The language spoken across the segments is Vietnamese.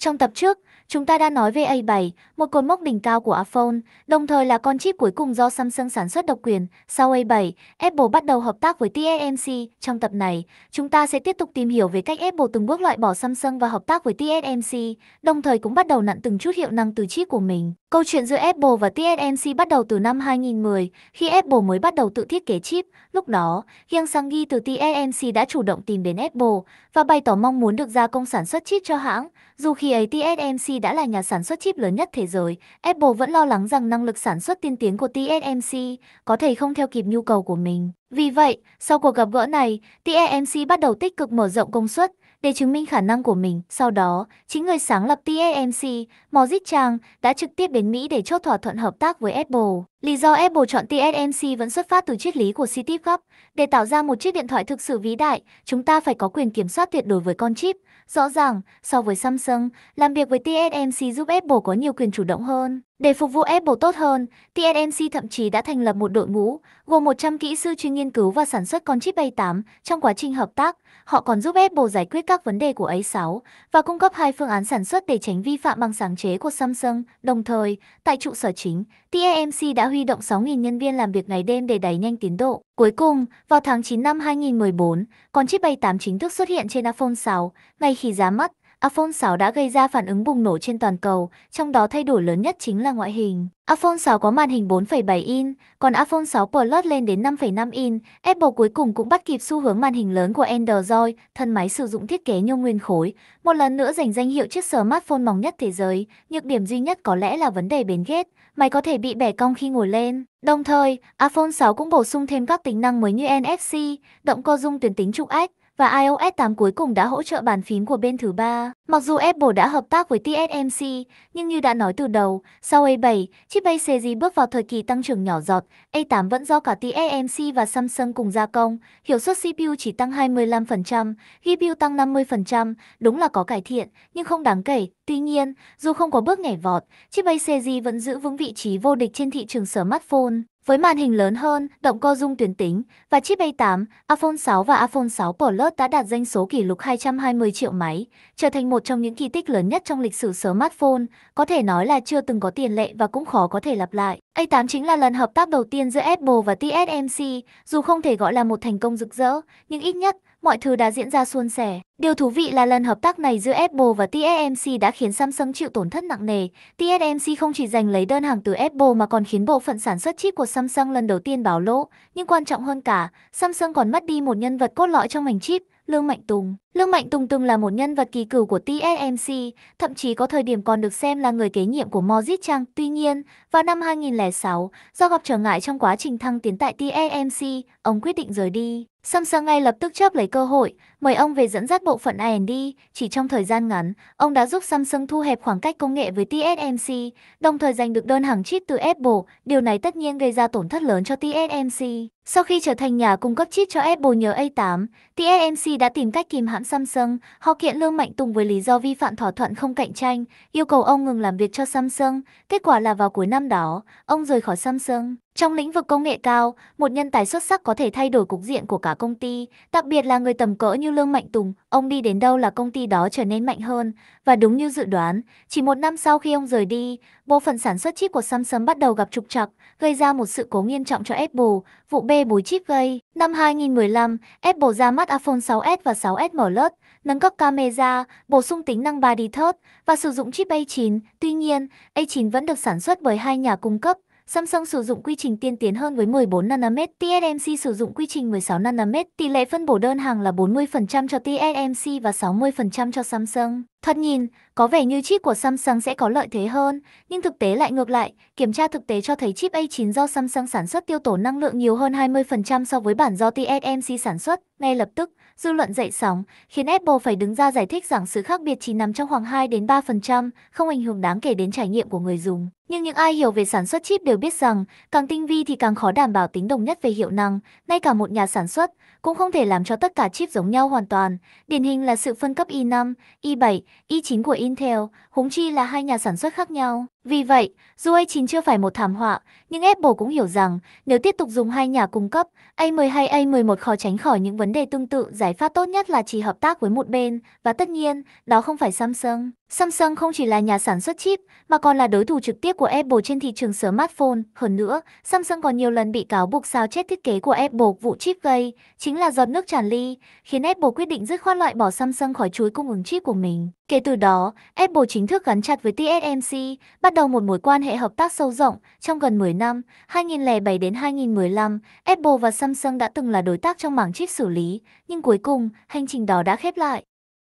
Trong tập trước, Chúng ta đã nói về A7, một cột mốc đỉnh cao của iPhone, đồng thời là con chip cuối cùng do Samsung sản xuất độc quyền. Sau A7, Apple bắt đầu hợp tác với TSMC. Trong tập này, chúng ta sẽ tiếp tục tìm hiểu về cách Apple từng bước loại bỏ Samsung và hợp tác với TSMC, đồng thời cũng bắt đầu nặn từng chút hiệu năng từ chip của mình. Câu chuyện giữa Apple và TSMC bắt đầu từ năm 2010, khi Apple mới bắt đầu tự thiết kế chip. Lúc đó, Yang Sang-gi từ TSMC đã chủ động tìm đến Apple và bày tỏ mong muốn được gia công sản xuất chip cho hãng, dù khi ấy TSMC đã là nhà sản xuất chip lớn nhất thế giới, Apple vẫn lo lắng rằng năng lực sản xuất tiên tiến của TSMC có thể không theo kịp nhu cầu của mình. Vì vậy, sau cuộc gặp gỡ này, TSMC bắt đầu tích cực mở rộng công suất để chứng minh khả năng của mình. Sau đó, chính người sáng lập TSMC, Mojit Chang, đã trực tiếp đến Mỹ để chốt thỏa thuận hợp tác với Apple. Lý do Apple chọn TSMC vẫn xuất phát từ triết lý của Steve Jobs. Để tạo ra một chiếc điện thoại thực sự vĩ đại, chúng ta phải có quyền kiểm soát tuyệt đối với con chip. Rõ ràng, so với Samsung, làm việc với TSMC giúp Apple có nhiều quyền chủ động hơn. Để phục vụ Apple tốt hơn, TSMC thậm chí đã thành lập một đội ngũ gồm 100 kỹ sư chuyên nghiên cứu và sản xuất con chip A8. Trong quá trình hợp tác, họ còn giúp Apple giải quyết các vấn đề của A6 và cung cấp hai phương án sản xuất để tránh vi phạm bằng sáng chế của Samsung. Đồng thời, tại trụ sở chính, TSMC đã huy động 6.000 nhân viên làm việc ngày đêm để đẩy nhanh tiến độ. Cuối cùng, vào tháng 9 năm 2014, con chip bay 8 chính thức xuất hiện trên iPhone 6, ngay khi ra mắt, iPhone 6 đã gây ra phản ứng bùng nổ trên toàn cầu, trong đó thay đổi lớn nhất chính là ngoại hình. iPhone 6 có màn hình 4,7 in, còn iPhone 6 Plus lên đến 5,5 in. Apple cuối cùng cũng bắt kịp xu hướng màn hình lớn của Android, thân máy sử dụng thiết kế nhôm nguyên khối, một lần nữa giành danh hiệu chiếc smartphone mỏng nhất thế giới. Nhược điểm duy nhất có lẽ là vấn đề bến ghét, máy có thể bị bẻ cong khi ngồi lên. Đồng thời, iPhone 6 cũng bổ sung thêm các tính năng mới như NFC, động cơ dung tuyến tính trục ếch, và iOS 8 cuối cùng đã hỗ trợ bàn phím của bên thứ ba. Mặc dù Apple đã hợp tác với TSMC, nhưng như đã nói từ đầu, sau A7, chip A7 bước vào thời kỳ tăng trưởng nhỏ giọt, A8 vẫn do cả TSMC và Samsung cùng gia công, hiệu suất CPU chỉ tăng 25%, GPU tăng 50%, đúng là có cải thiện, nhưng không đáng kể. Tuy nhiên, dù không có bước nhảy vọt, chip A7 vẫn giữ vững vị trí vô địch trên thị trường smartphone. Với màn hình lớn hơn, động cơ dung tuyến tính và chip A8, iPhone 6 và iPhone 6 Plus đã đạt doanh số kỷ lục 220 triệu máy, trở thành một trong những kỳ tích lớn nhất trong lịch sử smartphone, có thể nói là chưa từng có tiền lệ và cũng khó có thể lặp lại. A8 chính là lần hợp tác đầu tiên giữa Apple và TSMC, dù không thể gọi là một thành công rực rỡ, nhưng ít nhất mọi thứ đã diễn ra suôn sẻ. Điều thú vị là lần hợp tác này giữa Apple và TSMC đã khiến Samsung chịu tổn thất nặng nề. TSMC không chỉ giành lấy đơn hàng từ Apple mà còn khiến bộ phận sản xuất chip của Samsung lần đầu tiên báo lỗ. Nhưng quan trọng hơn cả, Samsung còn mất đi một nhân vật cốt lõi trong ngành chip, Lương Mạnh Tùng. Lương Mạnh Tùng từng là một nhân vật kỳ cựu của TSMC, thậm chí có thời điểm còn được xem là người kế nhiệm của Mojit Chang. Tuy nhiên, vào năm 2006, do gặp trở ngại trong quá trình thăng tiến tại TSMC, ông quyết định rời đi. Samsung ngay lập tức chấp lấy cơ hội, mời ông về dẫn dắt bộ phận R&D. Chỉ trong thời gian ngắn, ông đã giúp Samsung thu hẹp khoảng cách công nghệ với TSMC, đồng thời giành được đơn hàng chip từ Apple. Điều này tất nhiên gây ra tổn thất lớn cho TSMC. Sau khi trở thành nhà cung cấp chip cho Apple nhờ A8, TSMC đã tìm cách kìm hãm hãng Samsung, họ kiện Lương Mạnh Tùng với lý do vi phạm thỏa thuận không cạnh tranh, yêu cầu ông ngừng làm việc cho Samsung. Kết quả là vào cuối năm đó, ông rời khỏi Samsung. Trong lĩnh vực công nghệ cao, một nhân tài xuất sắc có thể thay đổi cục diện của cả công ty, đặc biệt là người tầm cỡ như Lương Mạnh Tùng, ông đi đến đâu là công ty đó trở nên mạnh hơn. Và đúng như dự đoán, chỉ một năm sau khi ông rời đi, bộ phận sản xuất chip của Samsung bắt đầu gặp trục trặc, gây ra một sự cố nghiêm trọng cho Apple, vụ bê bối chip gây. Năm 2015, Apple ra mắt iPhone 6s và 6s Plus, nâng cấp camera, bổ sung tính năng body third và sử dụng chip A9. Tuy nhiên, A9 vẫn được sản xuất bởi hai nhà cung cấp, Samsung sử dụng quy trình tiên tiến hơn với 14 nanomet, TSMC sử dụng quy trình 16 nanomet, tỷ lệ phân bổ đơn hàng là 40% cho TSMC và 60% cho Samsung. Thoạt nhìn, có vẻ như chip của Samsung sẽ có lợi thế hơn, nhưng thực tế lại ngược lại, kiểm tra thực tế cho thấy chip A9 do Samsung sản xuất tiêu tốn năng lượng nhiều hơn 20% so với bản do TSMC sản xuất. Ngay lập tức, dư luận dậy sóng, khiến Apple phải đứng ra giải thích rằng sự khác biệt chỉ nằm trong khoảng 2 3%, không ảnh hưởng đáng kể đến trải nghiệm của người dùng. Nhưng những ai hiểu về sản xuất chip đều biết rằng, càng tinh vi thì càng khó đảm bảo tính đồng nhất về hiệu năng, ngay cả một nhà sản xuất cũng không thể làm cho tất cả chip giống nhau hoàn toàn. Điển hình là sự phân cấp i5, i7, i9 của Intel, húng chi là hai nhà sản xuất khác nhau. Vì vậy, dù i9 chưa phải một thảm họa, nhưng Apple cũng hiểu rằng nếu tiếp tục dùng hai nhà cung cấp, A10 hay A11 khó tránh khỏi những vấn đề tương tự, giải pháp tốt nhất là chỉ hợp tác với một bên, và tất nhiên, đó không phải Samsung. Samsung không chỉ là nhà sản xuất chip mà còn là đối thủ trực tiếp của Apple trên thị trường smartphone. Hơn nữa, Samsung còn nhiều lần bị cáo buộc sao chết thiết kế của Apple vụ chip gây chính là giọt nước tràn ly, khiến Apple quyết định dứt khoát loại bỏ Samsung khỏi chuỗi cung ứng chip của mình. Kể từ đó, Apple chính thức gắn chặt với TSMC, bắt đầu một mối quan hệ hợp tác sâu rộng. Trong gần 10 năm, 2007 đến 2015, Apple và Samsung đã từng là đối tác trong mảng chip xử lý, nhưng cuối cùng, hành trình đó đã khép lại.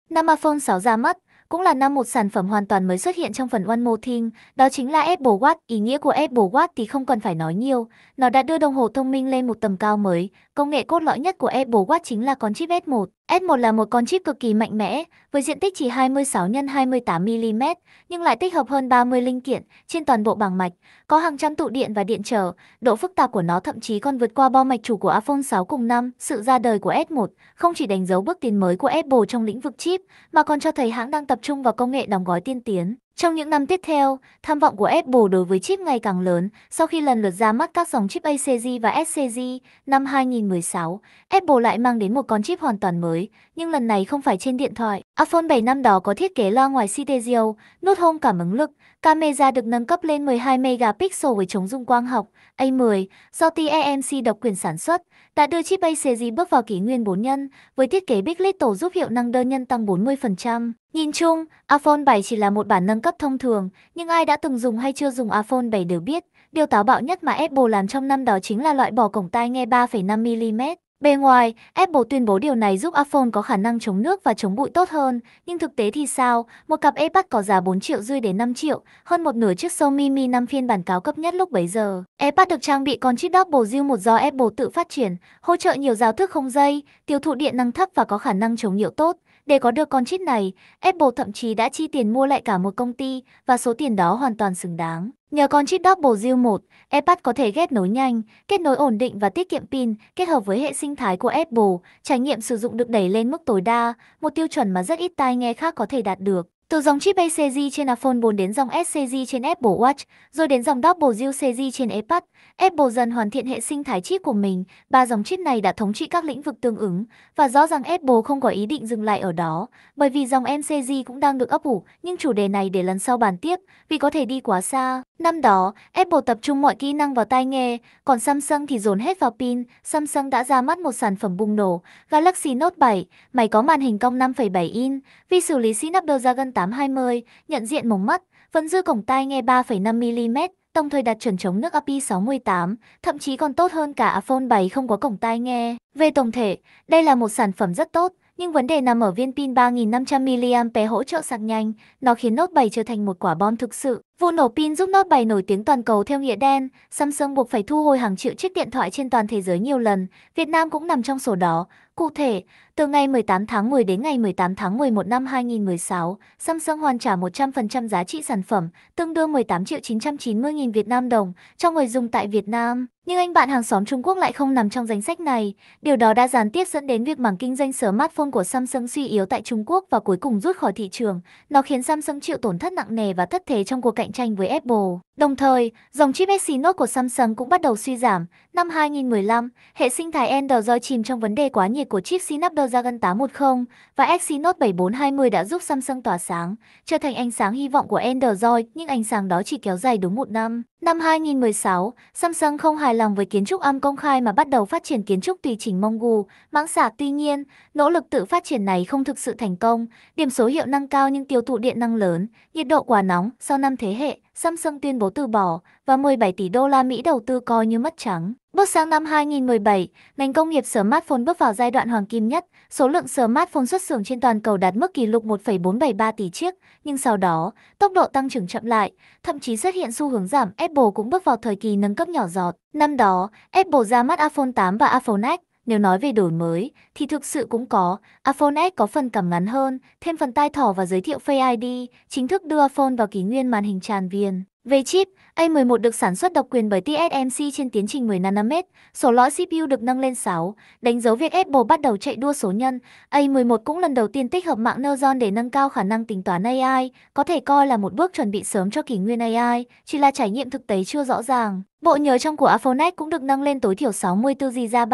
Năm iPhone 6 ra mắt, cũng là năm một sản phẩm hoàn toàn mới xuất hiện trong phần One More Thing, đó chính là Apple Watch. Ý nghĩa của Apple Watch thì không cần phải nói nhiều, nó đã đưa đồng hồ thông minh lên một tầm cao mới, Công nghệ cốt lõi nhất của Apple Watch chính là con chip S1. S1 là một con chip cực kỳ mạnh mẽ, với diện tích chỉ 26 x 28 mm, nhưng lại tích hợp hơn 30 linh kiện trên toàn bộ bảng mạch, có hàng trăm tụ điện và điện trở. Độ phức tạp của nó thậm chí còn vượt qua bo mạch chủ của iPhone 6 cùng năm. Sự ra đời của S1 không chỉ đánh dấu bước tiến mới của Apple trong lĩnh vực chip, mà còn cho thấy hãng đang tập trung vào công nghệ đóng gói tiên tiến. Trong những năm tiếp theo, tham vọng của Apple đối với chip ngày càng lớn sau khi lần lượt ra mắt các dòng chip ACG và SCG năm 2016. Apple lại mang đến một con chip hoàn toàn mới, nhưng lần này không phải trên điện thoại. iPhone 7 năm đó có thiết kế loa ngoài Stereo, nút home cảm ứng lực, Camera được nâng cấp lên 12 megapixel với chống dung quang học A10 do TEMC độc quyền sản xuất, đã đưa chip ACG bước vào kỷ nguyên 4 nhân với thiết kế Big Little giúp hiệu năng đơn nhân tăng 40%. Nhìn chung, iPhone 7 chỉ là một bản nâng cấp thông thường, nhưng ai đã từng dùng hay chưa dùng iPhone 7 đều biết, điều táo bạo nhất mà Apple làm trong năm đó chính là loại bỏ cổng tai nghe 3,5mm. Bề ngoài, Apple tuyên bố điều này giúp iPhone có khả năng chống nước và chống bụi tốt hơn, nhưng thực tế thì sao? Một cặp AirPods có giá 4 triệu rưỡi đến 5 triệu, hơn một nửa chiếc Xiaomi Mi 5 phiên bản cáo cấp nhất lúc bấy giờ. AirPods được trang bị con chip Double Dual một do Apple tự phát triển, hỗ trợ nhiều giao thức không dây, tiêu thụ điện năng thấp và có khả năng chống nhiễu tốt. Để có được con chip này, Apple thậm chí đã chi tiền mua lại cả một công ty và số tiền đó hoàn toàn xứng đáng. Nhờ con chip Double Dual 1, iPad có thể ghép nối nhanh, kết nối ổn định và tiết kiệm pin, kết hợp với hệ sinh thái của Apple, trải nghiệm sử dụng được đẩy lên mức tối đa, một tiêu chuẩn mà rất ít tai nghe khác có thể đạt được. Từ dòng chip ACG trên iPhone 4 đến dòng SCG trên Apple Watch, rồi đến dòng Double UCG trên iPad, Apple dần hoàn thiện hệ sinh thái chip của mình. Ba dòng chip này đã thống trị các lĩnh vực tương ứng, và rõ ràng Apple không có ý định dừng lại ở đó, bởi vì dòng MCG cũng đang được ấp ủ, nhưng chủ đề này để lần sau bàn tiếp, vì có thể đi quá xa. Năm đó, Apple tập trung mọi kỹ năng vào tai nghe, còn Samsung thì dồn hết vào pin. Samsung đã ra mắt một sản phẩm bùng nổ, Galaxy Note 7, máy có màn hình cong 5,7 inch, vi xử lý Snapdragon 820, nhận diện mống mắt, vẫn dư cổng tai nghe 3,5mm, đồng thời đạt chuẩn chống nước API 68, thậm chí còn tốt hơn cả iPhone 7 không có cổng tai nghe. Về tổng thể, đây là một sản phẩm rất tốt, nhưng vấn đề nằm ở viên pin 3500mAh hỗ trợ sạc nhanh, nó khiến Note 7 trở thành một quả bom thực sự. Vụ nổ pin giúp Note 7 nổi tiếng toàn cầu theo nghĩa đen, Samsung buộc phải thu hồi hàng triệu chiếc điện thoại trên toàn thế giới nhiều lần, Việt Nam cũng nằm trong số đó. Cụ thể, từ ngày 18 tháng 10 đến ngày 18 tháng 11 năm 2016, Samsung hoàn trả 100% giá trị sản phẩm, tương đương 18 triệu 990 nghìn Việt Nam đồng cho người dùng tại Việt Nam. Nhưng anh bạn hàng xóm Trung Quốc lại không nằm trong danh sách này. Điều đó đã gián tiếp dẫn đến việc mảng kinh doanh smartphone của Samsung suy yếu tại Trung Quốc và cuối cùng rút khỏi thị trường. Nó khiến Samsung chịu tổn thất nặng nề và thất thế trong cuộc cạnh cạnh tranh với Apple. Đồng thời, dòng chip Exynos của Samsung cũng bắt đầu suy giảm, Năm 2015, hệ sinh thái Android chìm trong vấn đề quá nhiệt của chip Snapdragon 810 và Exynos 7420 đã giúp Samsung tỏa sáng, trở thành ánh sáng hy vọng của Android, nhưng ánh sáng đó chỉ kéo dài đúng một năm. Năm 2016, Samsung không hài lòng với kiến trúc âm công khai mà bắt đầu phát triển kiến trúc tùy chỉnh Mongu, mãng xạ. Tuy nhiên, nỗ lực tự phát triển này không thực sự thành công, điểm số hiệu năng cao nhưng tiêu thụ điện năng lớn, nhiệt độ quá nóng sau năm thế hệ Samsung tuyên bố từ bỏ và 17 tỷ đô la Mỹ đầu tư coi như mất trắng. Bước sang năm 2017, ngành công nghiệp smartphone bước vào giai đoạn hoàng kim nhất. Số lượng smartphone xuất xưởng trên toàn cầu đạt mức kỷ lục 1,473 tỷ chiếc, nhưng sau đó, tốc độ tăng trưởng chậm lại, thậm chí xuất hiện xu hướng giảm. Apple cũng bước vào thời kỳ nâng cấp nhỏ giọt. Năm đó, Apple ra mắt iPhone 8 và iPhone X, nếu nói về đổi mới, thì thực sự cũng có. iPhone X có phần cảm ngắn hơn, thêm phần tai thỏ và giới thiệu Face ID, chính thức đưa iPhone vào kỷ nguyên màn hình tràn viền. Về chip, A11 được sản xuất độc quyền bởi TSMC trên tiến trình 10 nanomet, số lõi CPU được nâng lên 6, đánh dấu việc Apple bắt đầu chạy đua số nhân. A11 cũng lần đầu tiên tích hợp mạng Neuron để nâng cao khả năng tính toán AI, có thể coi là một bước chuẩn bị sớm cho kỷ nguyên AI, chỉ là trải nghiệm thực tế chưa rõ ràng. Bộ nhớ trong của iPhone X cũng được nâng lên tối thiểu 64 GB.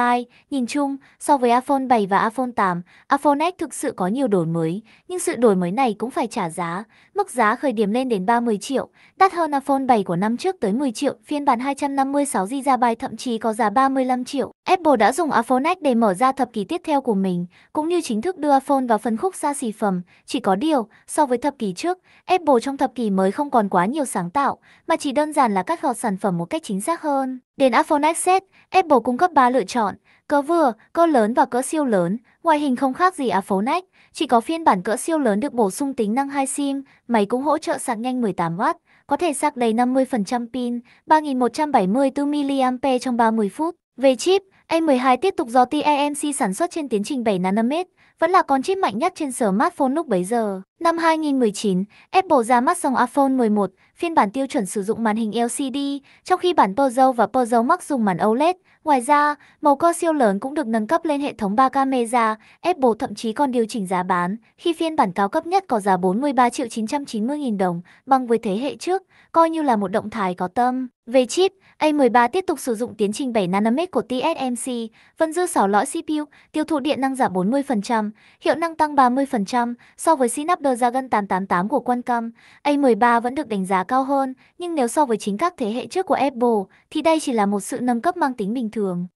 Nhìn chung, so với iPhone 7 và iPhone 8, iPhone X thực sự có nhiều đổi mới, nhưng sự đổi mới này cũng phải trả giá. Mức giá khởi điểm lên đến 30 triệu, đắt hơn iPhone 7 của năm trước tới 10 triệu, phiên bản 256 GB thậm chí có giá 35 triệu. Apple đã dùng iPhone X để mở ra thập kỷ tiếp theo của mình, cũng như chính thức đưa iPhone vào phân khúc xa xỉ phẩm. Chỉ có điều, so với thập kỷ trước, Apple trong thập kỷ mới không còn quá nhiều sáng tạo, mà chỉ đơn giản là cắt gọt sản phẩm một cách chính chính xác hơn. Đến iPhone XS, Apple cung cấp 3 lựa chọn, cỡ vừa, cỡ lớn và cỡ siêu lớn. Ngoại hình không khác gì iPhone X, chỉ có phiên bản cỡ siêu lớn được bổ sung tính năng 2 SIM, máy cũng hỗ trợ sạc nhanh 18W, có thể sạc đầy 50% pin, 3174 mAh trong 30 phút. Về chip, A12 tiếp tục do TSMC e sản xuất trên tiến trình 7 nanomet, vẫn là con chip mạnh nhất trên smartphone lúc bấy giờ. Năm 2019, Apple ra mắt dòng iPhone 11 phiên bản tiêu chuẩn sử dụng màn hình LCD, trong khi bản Pozo và Pozo Max dùng màn OLED. Ngoài ra, màu cơ siêu lớn cũng được nâng cấp lên hệ thống 3 camera, Apple thậm chí còn điều chỉnh giá bán, khi phiên bản cao cấp nhất có giá 43 triệu 990 nghìn đồng, bằng với thế hệ trước, coi như là một động thái có tâm. Về chip, A13 tiếp tục sử dụng tiến trình 7 nanomet của TSMC, vẫn giữ 6 lõi CPU, tiêu thụ điện năng giảm 40%, hiệu năng tăng 30% so với Snapdragon 888 của Qualcomm. A13 vẫn được đánh giá cao hơn, nhưng nếu so với chính các thế hệ trước của Apple thì đây chỉ là một sự nâng cấp mang tính bình thường.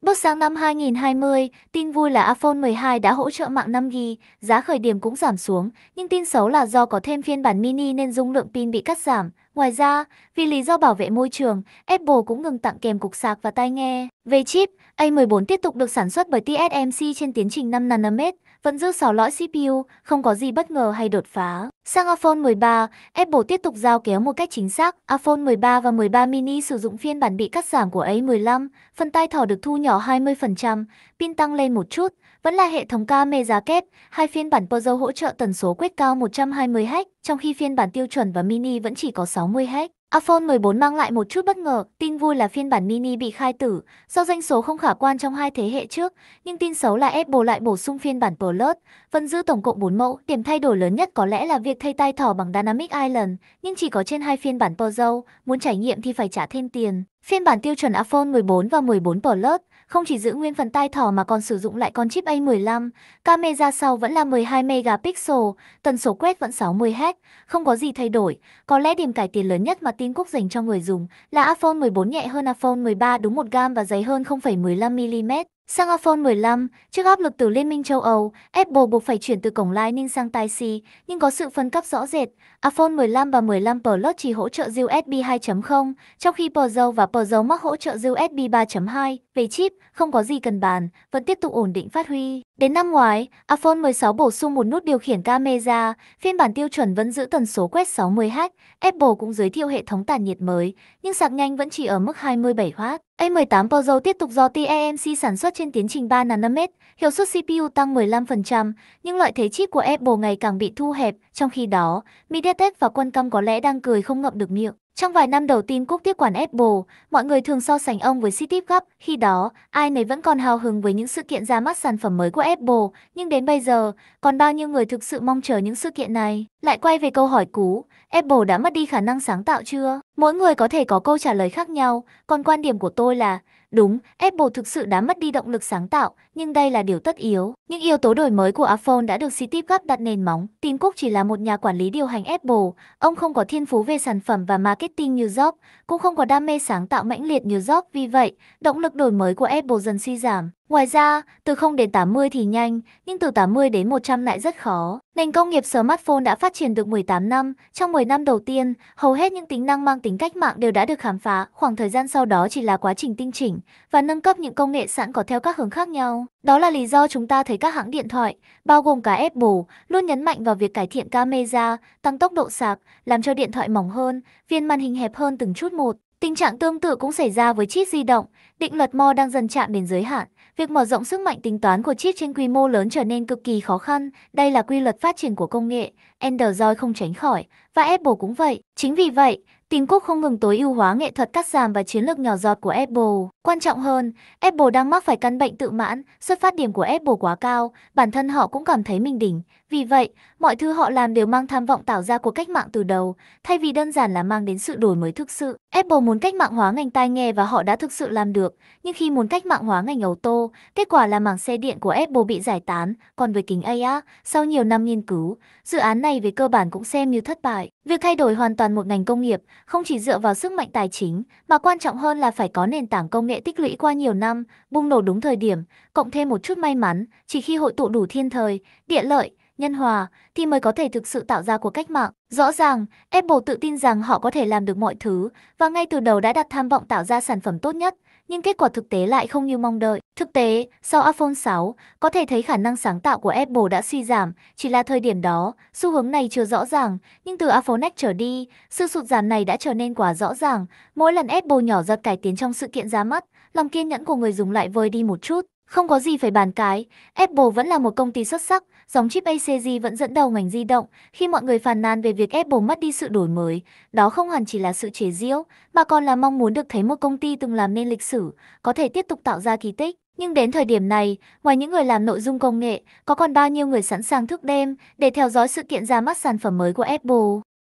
Bước sang năm 2020, tin vui là iPhone 12 đã hỗ trợ mạng 5G, giá khởi điểm cũng giảm xuống, nhưng tin xấu là do có thêm phiên bản mini nên dung lượng pin bị cắt giảm. Ngoài ra, vì lý do bảo vệ môi trường, Apple cũng ngừng tặng kèm cục sạc và tai nghe. Về chip, A14 tiếp tục được sản xuất bởi TSMC trên tiến trình 5 nanomet, vẫn giữ 6 lõi CPU, không có gì bất ngờ hay đột phá. Sang iPhone 13, Apple tiếp tục giao kéo một cách chính xác. iPhone 13 và 13 mini sử dụng phiên bản bị cắt giảm của A15, phần tai thỏ được thu nhỏ 20%, pin tăng lên một chút, vẫn là hệ thống camera giá kép, hai phiên bản Pro hỗ trợ tần số quét cao 120Hz, trong khi phiên bản tiêu chuẩn và mini vẫn chỉ có 60Hz iPhone 14 mang lại một chút bất ngờ, tin vui là phiên bản mini bị khai tử, do doanh số không khả quan trong hai thế hệ trước, nhưng tin xấu là Apple lại bổ sung phiên bản Plus, vẫn giữ tổng cộng 4 mẫu, điểm thay đổi lớn nhất có lẽ là việc thay tay thỏ bằng Dynamic Island, nhưng chỉ có trên hai phiên bản Pro, muốn trải nghiệm thì phải trả thêm tiền. Phiên bản tiêu chuẩn iPhone 14 và 14 Plus không chỉ giữ nguyên phần tai thỏ mà còn sử dụng lại con chip A15, camera sau vẫn là 12 megapixel, tần số quét vẫn 60Hz, không có gì thay đổi. Có lẽ điểm cải tiến lớn nhất mà tin Cook dành cho người dùng là iPhone 14 nhẹ hơn iPhone 13 đúng 1 gam và dày hơn 0,15mm. Sang iPhone 15, trước áp lực từ Liên minh châu Âu, Apple buộc phải chuyển từ cổng Lightning sang Type-C, nhưng có sự phân cấp rõ rệt. iPhone 15 và 15 Plus chỉ hỗ trợ USB 2.0, trong khi Pro và Pro Max hỗ trợ USB 3.2. Về chip, không có gì cần bàn, vẫn tiếp tục ổn định phát huy. Đến năm ngoái, iPhone 16 bổ sung một nút điều khiển camera, phiên bản tiêu chuẩn vẫn giữ tần số quét 60Hz. Apple cũng giới thiệu hệ thống tản nhiệt mới, nhưng sạc nhanh vẫn chỉ ở mức 27W. A18 Pro tiếp tục do TSMC e sản xuất trên tiến trình 3 nm, hiệu suất CPU tăng 15%, nhưng loại thế chip của Apple ngày càng bị thu hẹp, trong khi đó, MediaTek và Qualcomm có lẽ đang cười không ngậm được miệng. Trong vài năm đầu tiên Cúc tiếp quản Apple, mọi người thường so sánh ông với Steve Jobs. Khi đó, ai nấy vẫn còn hào hứng với những sự kiện ra mắt sản phẩm mới của Apple, nhưng đến bây giờ, còn bao nhiêu người thực sự mong chờ những sự kiện này? Lại quay về câu hỏi cũ, Apple đã mất đi khả năng sáng tạo chưa? Mỗi người có thể có câu trả lời khác nhau, còn quan điểm của tôi là Đúng, Apple thực sự đã mất đi động lực sáng tạo, nhưng đây là điều tất yếu. Những yếu tố đổi mới của iPhone đã được Steve Jobs đặt nền móng. Tim Cook chỉ là một nhà quản lý điều hành Apple. Ông không có thiên phú về sản phẩm và marketing như Jobs, cũng không có đam mê sáng tạo mãnh liệt như Jobs. Vì vậy, động lực đổi mới của Apple dần suy giảm. Ngoài ra, từ 0 đến 80 thì nhanh, nhưng từ 80 đến 100 lại rất khó. Nền công nghiệp smartphone đã phát triển được 18 năm. Trong 10 năm đầu tiên, hầu hết những tính năng mang tính cách mạng đều đã được khám phá. Khoảng thời gian sau đó chỉ là quá trình tinh chỉnh và nâng cấp những công nghệ sẵn có theo các hướng khác nhau. Đó là lý do chúng ta thấy các hãng điện thoại, bao gồm cả Apple, luôn nhấn mạnh vào việc cải thiện camera, tăng tốc độ sạc, làm cho điện thoại mỏng hơn, viên màn hình hẹp hơn từng chút một. Tình trạng tương tự cũng xảy ra với chip di động, định luật Moore đang dần chạm đến giới hạn việc mở rộng sức mạnh tính toán của chip trên quy mô lớn trở nên cực kỳ khó khăn. Đây là quy luật phát triển của công nghệ, Android không tránh khỏi, và Apple cũng vậy. Chính vì vậy, Tim Cook không ngừng tối ưu hóa nghệ thuật cắt giảm và chiến lược nhỏ giọt của Apple. Quan trọng hơn, Apple đang mắc phải căn bệnh tự mãn, xuất phát điểm của Apple quá cao, bản thân họ cũng cảm thấy mình đỉnh. Vì vậy, mọi thứ họ làm đều mang tham vọng tạo ra cuộc cách mạng từ đầu, thay vì đơn giản là mang đến sự đổi mới thực sự. Apple muốn cách mạng hóa ngành tai nghe và họ đã thực sự làm được, nhưng khi muốn cách mạng hóa ngành ô tô, kết quả là mảng xe điện của Apple bị giải tán. Còn với kính AR, sau nhiều năm nghiên cứu, dự án này về cơ bản cũng xem như thất bại. Việc thay đổi hoàn toàn một ngành công nghiệp không chỉ dựa vào sức mạnh tài chính, mà quan trọng hơn là phải có nền tảng công nghệ nghệ tích lũy qua nhiều năm, bung nổ đúng thời điểm, cộng thêm một chút may mắn, chỉ khi hội tụ đủ thiên thời, địa lợi, nhân hòa thì mới có thể thực sự tạo ra cuộc cách mạng. Rõ ràng, Apple tự tin rằng họ có thể làm được mọi thứ và ngay từ đầu đã đặt tham vọng tạo ra sản phẩm tốt nhất, nhưng kết quả thực tế lại không như mong đợi. Thực tế, sau iPhone 6, có thể thấy khả năng sáng tạo của Apple đã suy giảm, chỉ là thời điểm đó, xu hướng này chưa rõ ràng, nhưng từ iPhone X trở đi, sự sụt giảm này đã trở nên quá rõ ràng. Mỗi lần Apple nhỏ giật cải tiến trong sự kiện ra mắt, lòng kiên nhẫn của người dùng lại vơi đi một chút. Không có gì phải bàn cái, Apple vẫn là một công ty xuất sắc, dòng chip ACG vẫn dẫn đầu ngành di động khi mọi người phàn nàn về việc Apple mất đi sự đổi mới. Đó không hẳn chỉ là sự chế giễu, mà còn là mong muốn được thấy một công ty từng làm nên lịch sử, có thể tiếp tục tạo ra kỳ tích. Nhưng đến thời điểm này, ngoài những người làm nội dung công nghệ, có còn bao nhiêu người sẵn sàng thức đêm để theo dõi sự kiện ra mắt sản phẩm mới của Apple?